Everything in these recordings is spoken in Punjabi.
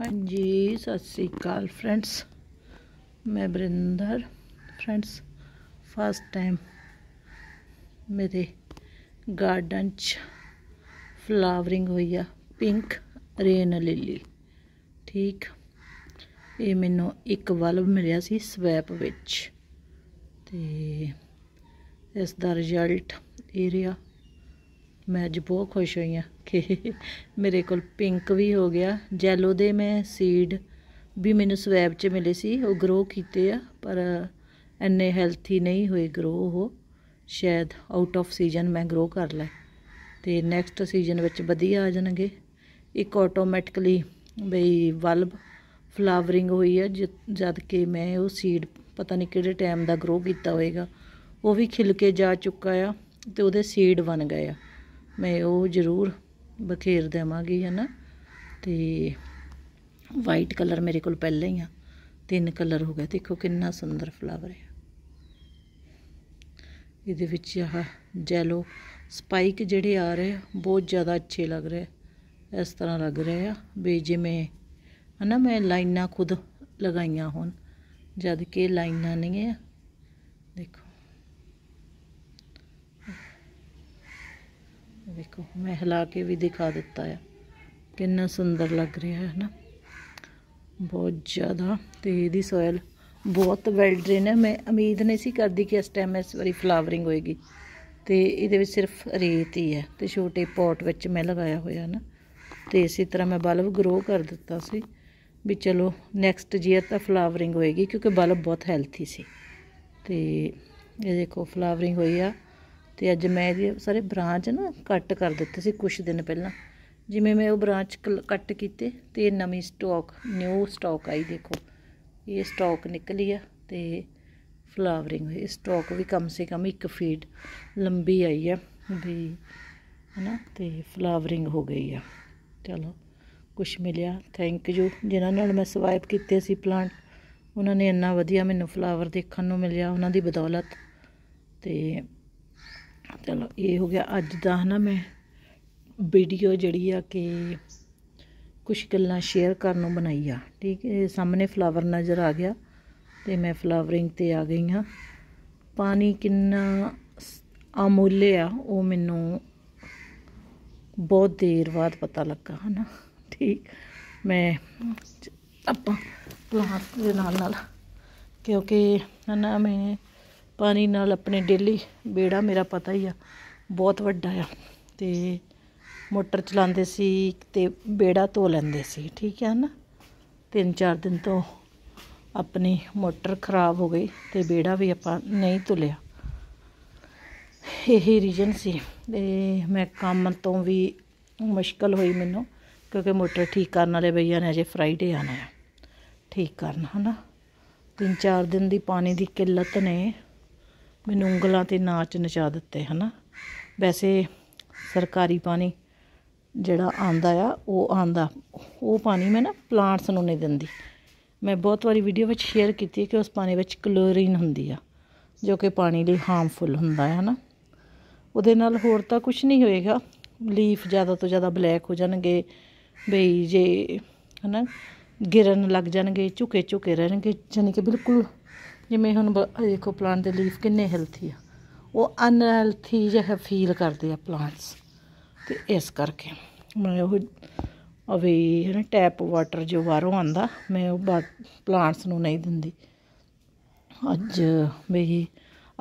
ਹਾਂਜੀ ਸਤਿ ਸ੍ਰੀ ਅਕਾਲ ਫਰੈਂਡਸ ਮੈਂ ਬ੍ਰਿੰਦਰ ਫਰੈਂਡਸ ਫਸਟ ਟਾਈਮ ਮੇਰੇ ਗਾਰਡਨ 'ਚ ਫਲਾਵਰਿੰਗ ਹੋਈ ਆ ਪਿੰਕ ਰੇਨ ਲਿਲੀ ਠੀਕ ਇਹ ਮੈਨੂੰ ਇੱਕ ਵਲਵ ਮਿਲਿਆ ਸੀ ਸਵੈਪ ਵਿੱਚ ਤੇ ਇਸ ਦਾ ਰਿਜ਼ਲਟ ਏਰੀਆ ਮੈਂ ਅੱਜ ਬਹੁਤ ਖੁਸ਼ ਹੋਈ ਆ ਕਿ ਮੇਰੇ ਕੋਲ ਪਿੰਕ ਵੀ ਹੋ ਗਿਆ ਜੈਲੋ ਦੇ ਮੈਂ ਸੀਡ ਵੀ ਮੈਨੂੰ ਸਵੈਬ 'ਚ ਮਿਲੇ ਸੀ ਉਹ ਗਰੋ ਕੀਤੇ ਆ ਪਰ ਐਨੇ ਹੈਲਥੀ ਨਹੀਂ ਹੋਏ ਗਰੋ ਉਹ ਸ਼ਾਇਦ ਆਊਟ ਆਫ ਸੀਜ਼ਨ ਮੈਂ ਗਰੋ ਕਰ ਲੈ ਤੇ ਨੈਕਸਟ ਸੀਜ਼ਨ ਵਿੱਚ ਵਧੀਆ ਆ ਜਾਣਗੇ ਇੱਕ ਆਟੋਮੈਟਿਕਲੀ ਬਈ ਵਲਬ ਫਲਾਵਰਿੰਗ ਹੋਈ ਹੈ ਜਦ ਕਿ ਮੈਂ ਉਹ ਸੀਡ ਪਤਾ ਨਹੀਂ ਕਿਹੜੇ ਟਾਈਮ ਦਾ ਗਰੋ ਕੀਤਾ ਹੋਏਗਾ ਉਹ ਵੀ ਖਿਲ ਕੇ ਜਾ ਚੁੱਕਾ ਆ ਤੇ ਉਹਦੇ ਸੀਡ ਬਣ ਗਏ ਆ ਮੈਂ ਉਹ ਜ਼ਰੂਰ ਬਖੇਰ ਦੇਵਾਂਗੀ ਹੈ ਨਾ ਤੇ ਵਾਈਟ ਕਲਰ ਮੇਰੇ ਕੋਲ ਪਹਿਲਾਂ ਹੀ ਆ ਤਿੰਨ ਕਲਰ ਹੋ ਗਏ ਦੇਖੋ ਕਿੰਨਾ ਸੁੰਦਰ ਫਲਾਵਰ ਹੈ ਇਹਦੇ ਵਿੱਚ ਆਹ ਜੈਲੋ ਸਪਾਈਕ ਜਿਹੜੇ ਆ ਰਹੇ ਬਹੁਤ ਜ਼ਿਆਦਾ ਅੱਛੇ ਲੱਗ ਰਹੇ ਇਸ ਤਰ੍ਹਾਂ ਲੱਗ ਰਹੇ ਆ ਵੀ ਜਿਵੇਂ ਹਨਾ ਮੈਂ ਲਾਈਨਾਂ ਖੁਦ ਲਗਾਈਆਂ ਹੋਣ ਜਦ ਕਿ ਲਾਈਨਾਂ ਨਹੀਂ ਹੈ ਦੇਖੋ ਵੇਖੋ ਮੈਂ ਹਿਲਾ ਕੇ ਵੀ ਦਿਖਾ ਦਿੱਤਾ ਆ ਕਿੰਨਾ ਸੁੰਦਰ ਲੱਗ ਰਿਹਾ ਹੈ ਨਾ ਬਹੁਤ ਜ਼ਿਆਦਾ ਤੇ ਇਹਦੀ ਸੋਇਲ ਬਹੁਤ ਵੈਲ ਡਰੇਨ ਹੈ ਮੈਂ ਉਮੀਦ ਨਹੀਂ ਸੀ ਕਰਦੀ ਕਿ ਇਸ ਟਾਈਮ ਇਸ ਵਾਰੀ ਫਲਾਵਰਿੰਗ ਹੋਏਗੀ ਤੇ ਇਹਦੇ ਵਿੱਚ ਸਿਰਫ ਰੇਤ ਹੀ ਹੈ ਤੇ ਛੋਟੇ ਪੋਟ ਵਿੱਚ ਮੈਂ ਲਗਾਇਆ ਹੋਇਆ ਨਾ ਤੇ ਇਸੇ ਤਰ੍ਹਾਂ ਮੈਂ ਬਲਬ ਗਰੋ ਕਰ ਦਿੱਤਾ ਸੀ ਵੀ ਚਲੋ ਨੈਕਸਟ ਜੀਅਰ ਤਾਂ ਫਲਾਵਰਿੰਗ ਹੋਏਗੀ ਕਿਉਂਕਿ ਬਲਬ ਬਹੁਤ ਹੈਲਥੀ ਸੀ ਤੇ ਇਹ ਦੇਖੋ ਫਲਾਵਰਿੰਗ ਹੋਈ ਆ ਤੇ ਅੱਜ ਮੈਂ ਇਹਦੇ ਸਾਰੇ ਬ੍ਰਾਂਚ ਨਾ ਕੱਟ ਕਰ ਦਿੱਤੇ ਸੀ ਕੁਝ ਦਿਨ ਪਹਿਲਾਂ ਜਿਵੇਂ ਮੈਂ ਉਹ ਬ੍ਰਾਂਚ ਕੱਟ ਕੀਤੇ ਤੇ ਨਵੀਂ ਸਟਾਕ ਨਿਊ ਸਟਾਕ ਆਈ ਦੇਖੋ ਇਹ ਸਟਾਕ ਨਿਕਲੀ ਆ ਤੇ ਫਲਾਵਰਿੰਗ ਹੋਈ ਸਟਾਕ ਵੀ ਕਮ ਸੇ ਕਮ 1 ਫੀਟ ਲੰਬੀ ਆਈ ਆ ਵੀ ਹਨਾ ਤੇ ਫਲਾਵਰਿੰਗ ਹੋ ਗਈ ਆ ਚਲੋ ਕੁਝ ਮਿਲਿਆ ਥੈਂਕ ਯੂ ਜਿਨ੍ਹਾਂ ਨਾਲ ਮੈਂ ਸਵਾਇਪ ਕੀਤੇ ਸੀ ਪਲਾਂਟ ਉਹਨਾਂ ਨੇ ਇੰਨਾ ਵਧੀਆ ਮੈਨੂੰ ਫਲਾਵਰ ਦੇਖਣ ਨੂੰ ਮਿਲਿਆ ਉਹਨਾਂ ਦੀ ਬਦੌਲਤ ਤੇ ਚਲੋ ਇਹ ਹੋ ਗਿਆ ਅੱਜ ਦਾ ਹਨਾ ਮੈਂ ਵੀਡੀਓ ਜਿਹੜੀ ਆ ਕਿ ਕੁਝ ਗੱਲਾਂ ਸ਼ੇਅਰ ਕਰਨ ਨੂੰ ਬਣਾਈ ਆ ਠੀਕ ਹੈ ਸਾਹਮਣੇ ਫਲਾਵਰ ਨਜ਼ਰ ਆ ਗਿਆ ਤੇ ਮੈਂ ਫਲਾਵਰਿੰਗ ਤੇ ਆ ਗਈ ਹਾਂ ਪਾਣੀ ਕਿੰਨਾ ਅਮੁੱਲੇ ਆ ਉਹ ਮੈਨੂੰ ਬਹੁਤ ਦੇਰ ਬਾਅਦ ਪਤਾ ਲੱਗਾ ਹਨਾ ਠੀਕ ਮੈਂ ਆਪਾਂ ਪਲਾਂਟ ਦੇ ਨਾਲ ਨਾਲ ਕਿਉਂਕਿ ਹਨਾ ਮੈਂ ਪਾਣੀ ਨਾਲ ਆਪਣੇ ਡੇਲੀ ਬੇੜਾ ਮੇਰਾ ਪਤਾ ਹੀ ਆ ਬਹੁਤ ਵੱਡਾ ਆ ਤੇ ਮੋਟਰ ਚਲਾਉਂਦੇ ਸੀ ਤੇ ਬੇੜਾ ਧੋ ਲੈਂਦੇ ਸੀ ਠੀਕ ਹੈ ਨਾ ਤਿੰਨ ਚਾਰ ਦਿਨ ਤੋਂ ਆਪਣੀ ਮੋਟਰ ਖਰਾਬ ਹੋ ਗਈ ਤੇ ਬੇੜਾ ਵੀ ਆਪਾਂ ਨਹੀਂ ਧੁਲਿਆ ਇਹੀ ਰੀਜਨ ਸੀ ਤੇ ਮੈਂ ਕੰਮ ਤੋਂ ਵੀ ਮੁਸ਼ਕਲ ਹੋਈ ਮੈਨੂੰ ਕਿਉਂਕਿ ਮੋਟਰ ਠੀਕ ਕਰਨ ਵਾਲੇ ਭਈਆ ਨੇ ਅਜੇ ਫਰਾਈਡੇ ਆਣਾ ਹੈ ਠੀਕ ਕਰਨ ਹਨਾ ਤਿੰਨ ਚਾਰ ਦਿਨ ਦੀ ਪਾਣੀ ਦੀ ਕਿੱਲਤ ਨੇ ਮੈਨੂੰ ਉਂਗਲਾਂ ਤੇ ਨਾਚ ਨਚਾ ਦਿੱਤੇ ਹਨਾ ਵੈਸੇ ਸਰਕਾਰੀ ਪਾਣੀ ਜਿਹੜਾ ਆਂਦਾ ਆ ਉਹ ਆਂਦਾ ਉਹ ਪਾਣੀ ਮੈਂ ਨਾ ਪਲਾਂਟਸ ਨੂੰ ਨਹੀਂ ਦਿੰਦੀ ਮੈਂ ਬਹੁਤ ਵਾਰੀ ਵੀਡੀਓ ਵਿੱਚ ਸ਼ੇਅਰ ਕੀਤੀ ਹੈ ਕਿ ਉਸ ਪਾਣੀ ਵਿੱਚ ਕਲੋਰੀਨ ਹੁੰਦੀ ਆ ਜੋ ਕਿ ਪਾਣੀ ਲਈ ਹਾਰਮਫੁਲ ਹੁੰਦਾ ਹੈ ਹਨਾ ਉਹਦੇ ਨਾਲ ਹੋਰ ਤਾਂ ਕੁਝ ਨਹੀਂ ਹੋਏਗਾ ਲੀਫ ਜ਼ਿਆਦਾ ਤੋਂ ਜ਼ਿਆਦਾ ਬਲੈਕ ਹੋ ਜਾਣਗੇ ਬਈ ਜੇ ਹਨਾ ਗਿਰਨ ਲੱਗ ਜਾਣਗੇ ਝੁਕੇ ਝੁਕੇ ਰਹਿਣਗੇ ਯਾਨੀ ਕਿ ਬਿਲਕੁਲ ਜਿਵੇਂ ਹੁਣ ਦੇਖੋ ਪਲਾਂਟ ਦੇ ਲੀਫ ਕਿੰਨੇ ਹੈਲਥੀ ਆ ਉਹ ਅਨਹੈਲਥੀ ਜਿਹਾ ਫੀਲ ਕਰਦੇ ਆ ਪਲਾਂਟਸ ਤੇ ਇਸ ਕਰਕੇ ਮੈਂ ਉਹ ਅਵੇ ਹਨਾ ਟੈਪ ਵਾਟਰ ਜੋ ਬਾਹਰੋਂ ਆਂਦਾ ਮੈਂ ਉਹ ਪਲਾਂਟਸ ਨੂੰ ਨਹੀਂ ਦਿੰਦੀ ਅੱਜ ਵੀ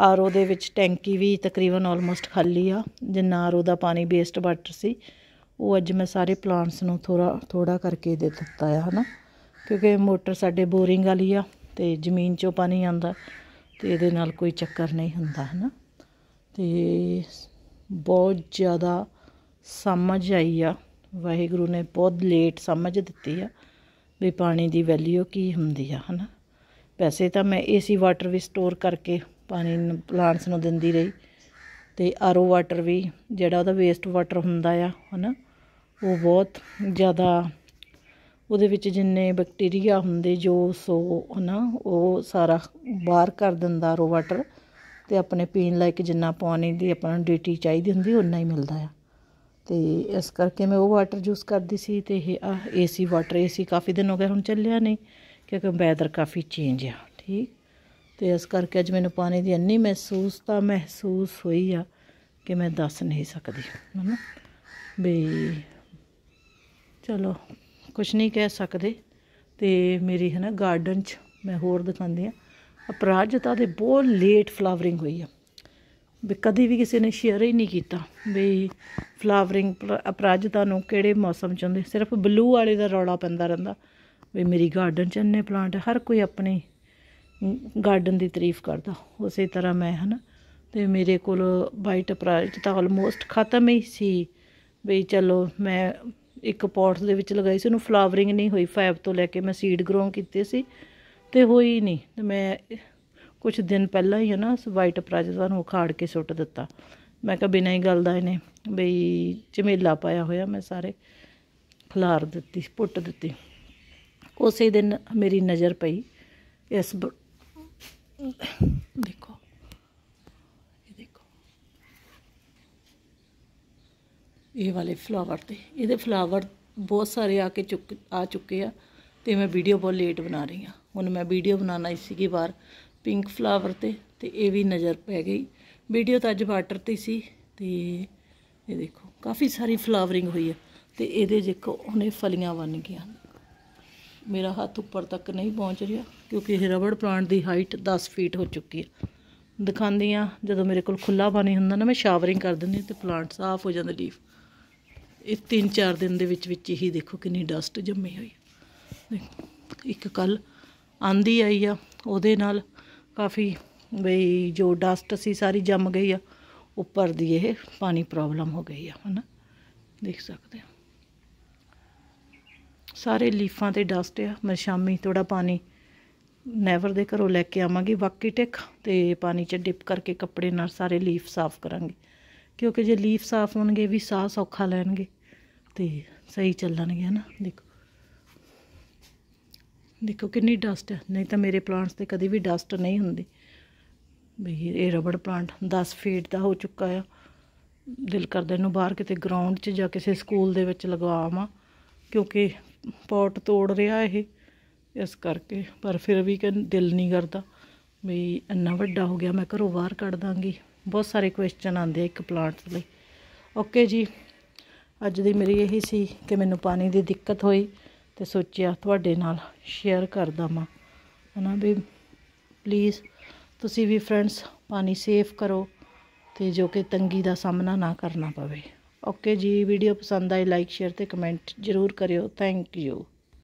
ਆਰਓ ਦੇ ਵਿੱਚ ਟੈਂਕੀ ਵੀ ਤਕਰੀਬਨ ਆਲਮੋਸਟ ਖਾਲੀ ਆ ਜਿੰਨਾ ਆਰਓ ਦਾ ਪਾਣੀ ਵੇਸਟ ਵਾਟਰ ਸੀ ਉਹ ਅੱਜ ਮੈਂ ਸਾਰੇ ਪਲਾਂਟਸ ਨੂੰ ਥੋੜਾ ਥੋੜਾ ਕਰਕੇ ਦੇ ਦਿੱਤਾ ਆ ਹਨਾ ਕਿਉਂਕਿ ਮੋਟਰ ਸਾਡੇ ਬੋਰਿੰਗ ਵਾਲੀ ਆ ਤੇ ਜ਼ਮੀਨ 'ਚੋਂ ਪਾਣੀ ਆਉਂਦਾ ਤੇ ਇਹਦੇ ਨਾਲ ਕੋਈ ਚੱਕਰ ਨਹੀਂ ਹੁੰਦਾ ਹਨਾ ਤੇ ਬਹੁਤ ਜ਼ਿਆਦਾ ਸਮਝ ਆਈ ਆ ਵਾਹਿਗੁਰੂ ਨੇ ਬਹੁਤ ਲੇਟ ਸਮਝ ਦਿੱਤੀ ਆ ਵੀ ਪਾਣੀ ਦੀ ਵੈਲਿਊ ਕੀ ਹੁੰਦੀ ਆ ਹਨਾ ਪੈਸੇ ਤਾਂ ਮੈਂ ਏਸੀ ਵਾਟਰ ਵੀ ਸਟੋਰ ਕਰਕੇ ਪਾਣੀ ਪਲਾਂਟਸ ਨੂੰ ਦਿੰਦੀ ਰਹੀ ਤੇ ਆਰਓ ਵਾਟਰ ਵੀ ਜਿਹੜਾ ਉਹਦਾ ਵੇਸਟ ਵਾਟਰ ਹੁੰਦਾ ਆ ਹਨਾ ਉਹ ਬਹੁਤ ਜ਼ਿਆਦਾ ਉਹਦੇ ਵਿੱਚ ਜਿੰਨੇ ਬੈਕਟੀਰੀਆ ਹੁੰਦੇ ਜੋ ਸੋ ਹਨਾ ਉਹ ਸਾਰਾ ਬਾਹਰ ਕਰ ਦਿੰਦਾ ਰੋ ਵਾਟਰ ਤੇ ਆਪਣੇ ਪੀਣ ਲਾਇਕ ਜਿੰਨਾ ਪਾਣੀ ਦੀ ਆਪਾਂ ਨੂੰ ਡਿਊਟੀ ਚਾਹੀਦੀ ਹੁੰਦੀ ਉਨਾ ਹੀ ਮਿਲਦਾ ਆ ਤੇ ਇਸ ਕਰਕੇ ਮੈਂ ਉਹ ਵਾਟਰ ਜੂਸ ਕਰਦੀ ਸੀ ਤੇ ਇਹ ਆ ਏਸੀ ਵਾਟਰ ਏਸੀ ਕਾਫੀ ਦਿਨ ਹੋ ਗਏ ਹੁਣ ਚੱਲਿਆ ਨਹੀਂ ਕਿਉਂਕਿ ਵੈਦਰ ਕਾਫੀ ਚੇਂਜ ਆ ਠੀਕ ਤੇ ਇਸ ਕਰਕੇ ਅੱਜ ਮੈਨੂੰ ਪਾਣੀ ਦੀ ਇੰਨੀ ਮਹਿਸੂਸ ਤਾਂ ਮਹਿਸੂਸ ਹੋਈ ਆ ਕਿ ਮੈਂ ਦੱਸ ਨਹੀਂ ਸਕਦੀ ਹਨਾ ਵੀ ਚਲੋ ਕੁਝ ਨਹੀਂ ਕਹਿ ਸਕਦੇ ਤੇ ਮੇਰੀ ਹੈ ਨਾ ਗਾਰਡਨ 'ਚ ਮੈਂ ਹੋਰ ਦਿਖਾਉਂਦੀ ਆ ਅਪਰਾਜਤਾ ਦੇ ਬਹੁਤ ਲੇਟ ਫਲਾਵਰਿੰਗ ਹੋਈ ਆ ਵੀ ਕਦੀ ਵੀ ਕਿਸੇ ਨੇ ਸ਼ੇਅਰ ਹੀ ਨਹੀਂ ਕੀਤਾ ਵੀ ਫਲਾਵਰਿੰਗ ਅਪਰਾਜਤਾ ਨੂੰ ਕਿਹੜੇ ਮੌਸਮ 'ਚ ਹੁੰਦੇ ਸਿਰਫ ਬਲੂ ਵਾਲੇ ਦਾ ਰੌਲਾ ਪੈਂਦਾ ਰਹਿੰਦਾ ਵੀ ਮੇਰੀ ਗਾਰਡਨ 'ਚ ਇੰਨੇ ਪਲਾਂਟ ਹਰ ਕੋਈ ਆਪਣੀ ਗਾਰਡਨ ਦੀ ਤਾਰੀਫ ਕਰਦਾ ਉਸੇ ਤਰ੍ਹਾਂ ਮੈਂ ਹਨਾ ਤੇ ਮੇਰੇ ਕੋਲ ਵਾਈਟ ਅਪਰਾਜਤਾ ਆਲਮੋਸਟ ਖਤਮ ਹੀ ਸੀ ਵੀ ਚਲੋ ਮੈਂ ਇੱਕ ਪੌਟ ਦੇ ਵਿੱਚ ਲਗਾਈ ਸੀ ਉਹਨੂੰ ਫਲਾਵਰਿੰਗ ਨਹੀਂ ਹੋਈ ਫੈਬ ਤੋਂ ਲੈ ਕੇ ਮੈਂ ਸੀਡ ਗਰੋ ਕੀਤੇ ਸੀ ਤੇ ਹੋਈ ਨਹੀਂ ਤੇ ਮੈਂ ਕੁਝ ਦਿਨ ਪਹਿਲਾਂ ਹੀ ਹੈ ਨਾ ਵਾਈਟ ਪ੍ਰਾਜਸਵਾਨ ਨੂੰ ਉਖਾੜ ਕੇ ਸੁੱਟ ਦਿੱਤਾ ਮੈਂ ਕਿਹਾ ਬਿਨਾਂ ਹੀ ਗੱਲ ਦਾ ਇਹਨੇ ਬਈ ਝਮੇਲਾ ਪਾਇਆ ਹੋਇਆ ਮੈਂ ਸਾਰੇ ਖਲਾਰ ਦਿੱਤੀ ਪੁੱਟ ਦਿੱਤੀ ਉਸੇ ਦਿਨ ਮੇਰੀ ਨਜ਼ਰ ਪਈ ਇਸ ਇਹ ਵਾਲੇ ਫਲਾਵਰ ਤੇ ਇਹਦੇ ਫਲਾਵਰ ਬਹੁਤ ਸਾਰੇ ਆ ਕੇ ਚੁੱਕ ਆ ਚੁੱਕੇ ਆ ਤੇ ਮੈਂ ਵੀਡੀਓ ਬਹੁਤ ਲੇਟ ਬਣਾ ਰਹੀ ਆ ਹੁਣ ਮੈਂ ਵੀਡੀਓ ਬਣਾਉਣਾ ਸੀ ਕਿ ਵਾਰ ਪਿੰਕ ਫਲਾਵਰ ਤੇ ਤੇ ਇਹ ਵੀ ਨਜ਼ਰ ਪੈ ਗਈ ਵੀਡੀਓ ਤਾਂ ਅੱਜ ਵਾਟਰ ਤੇ ਸੀ ਤੇ ਇਹ ਦੇਖੋ ਕਾਫੀ ਸਾਰੀ ਫਲਾਵਰਿੰਗ ਹੋਈ ਹੈ ਤੇ ਇਹਦੇ ਦੇਖੋ ਉਹਨੇ ਫਲੀਆਂ ਬਣ ਗਈਆਂ ਮੇਰਾ ਹੱਥ ਉੱਪਰ ਤੱਕ ਨਹੀਂ ਪਹੁੰਚ ਰਿਹਾ ਕਿਉਂਕਿ ਇਹ ਰਬੜ ਪਲਾਂਟ ਦੀ ਹਾਈਟ 10 ਫੀਟ ਹੋ ਚੁੱਕੀ ਹੈ ਦਿਖਾਉਂਦੀ ਆ ਜਦੋਂ ਮੇਰੇ ਕੋਲ ਖੁੱਲਾ ਪਾਣੀ ਹੁੰਦਾ ਨਾ ਮੈਂ ਸ਼ਾਵਰਿੰਗ ਕਰ ਦਿੰਦੀ ਤੇ ਪਲਾਂਟ ਸਾਫ਼ ਹੋ ਜਾਂਦਾ ਲੀਫ ਇਹ 3-4 ਦਿਨ ਦੇ ਵਿੱਚ ਵਿੱਚ ਹੀ ਦੇਖੋ ਕਿੰਨੀ ਡਸਟ ਜੰਮੀ ਹੋਈ ਇੱਕ ਕੱਲ ਆਂਦੀ ਆਈ ਆ ਉਹਦੇ ਨਾਲ ਕਾਫੀ ਬਈ ਜੋ ਡਸਟ ਸੀ ਸਾਰੀ ਜੰਮ ਗਈ ਆ ਉੱਪਰ ਦੀ ਇਹ ਪਾਣੀ ਪ੍ਰੋਬਲਮ ਹੋ ਗਈ ਆ ਹਨਾ ਦੇਖ ਸਕਦੇ ਆ ਸਾਰੇ ਲੀਫਾਂ ਤੇ ਡਸਟ ਆ ਮੈਂ ਸ਼ਾਮੀ ਥੋੜਾ ਪਾਣੀ ਨੈਵਰ ਦੇ ਘਰੋਂ ਲੈ ਕੇ ਆਵਾਂਗੀ ਬਾਕੀ ਟਿਕ ਤੇ ਪਾਣੀ 'ਚ ਡਿਪ ਕਰਕੇ ਕੱਪੜੇ ਨਾਲ ਸਾਰੇ ਲੀਫ ਸਾਫ਼ ਕਰਾਂਗੇ ਕਿਉਂਕਿ ਜੇ ਲੀਫ ਸਾਫ਼ ਹੋਣਗੇ ਵੀ ਸਾਹ ਸੌਖਾ ਲੈਣਗੇ ਤੇ ਸਹੀ ਚੱਲਣਗੇ ਹਨਾ ਦੇਖੋ ਦੇਖੋ ਕਿੰਨੀ ਡਸਟ ਹੈ ਨਹੀਂ ਤਾਂ ਮੇਰੇ ਪਲਾਂਟਸ ਤੇ ਕਦੀ ਵੀ ਡਸਟ ਨਹੀਂ ਹੁੰਦੀ ਬਈ ਇਹ ਰਬੜ ਪਲਾਂਟ 10 ਫੀਟ ਦਾ ਹੋ ਚੁੱਕਾ ਆ ਦਿਲ ਕਰਦਾ ਇਹਨੂੰ ਬਾਹਰ ਕਿਤੇ ਗਰਾਊਂਡ 'ਚ ਜਾਂ ਕਿਸੇ ਸਕੂਲ ਦੇ ਵਿੱਚ ਲਗਵਾਵਾਂ ਕਿਉਂਕਿ ਪੌਟ ਤੋੜ ਰਿਹਾ ਇਹ ਇਸ ਕਰਕੇ ਪਰ ਫਿਰ ਵੀ ਕਿ ਦਿਲ ਨਹੀਂ ਕਰਦਾ ਬਈ ਇੰਨਾ ਵੱਡਾ ਹੋ ਗਿਆ ਮੈਂ ਘਰੋਂ ਬਾਹਰ ਕੱਢ ਦਾਂਗੀ ਬਹੁਤ ਸਾਰੇ ਕੁਐਸਚਨ ਆਉਂਦੇ ਆ ਇੱਕ ਪਲਾਂਟ ਲਈ ਓਕੇ ਜੀ ਅੱਜ ਦੀ ਮੇਰੀ ਇਹੀ ਸੀ ਕਿ ਮੈਨੂੰ ਪਾਣੀ ਦੀ ਦਿੱਕਤ ਹੋਈ ਤੇ ਸੋਚਿਆ ਤੁਹਾਡੇ ਨਾਲ ਸ਼ੇਅਰ ਕਰ ਦਵਾਂ ਹਨਾ ਵੀ ਪਲੀਜ਼ ਤੁਸੀਂ ਵੀ ਫਰੈਂਡਸ ਪਾਣੀ ਸੇਫ ਕਰੋ ਤੇ ਜੋ ਕਿ ਤੰਗੀ ਦਾ ਸਾਹਮਣਾ ਨਾ ਕਰਨਾ ਪਵੇ ਓਕੇ ਜੀ ਵੀਡੀਓ ਪਸੰਦ ਆਈ ਲਾਈਕ ਸ਼ੇਅਰ ਤੇ ਕਮੈਂਟ ਜ਼ਰੂਰ ਕਰਿਓ ਥੈਂਕ ਯੂ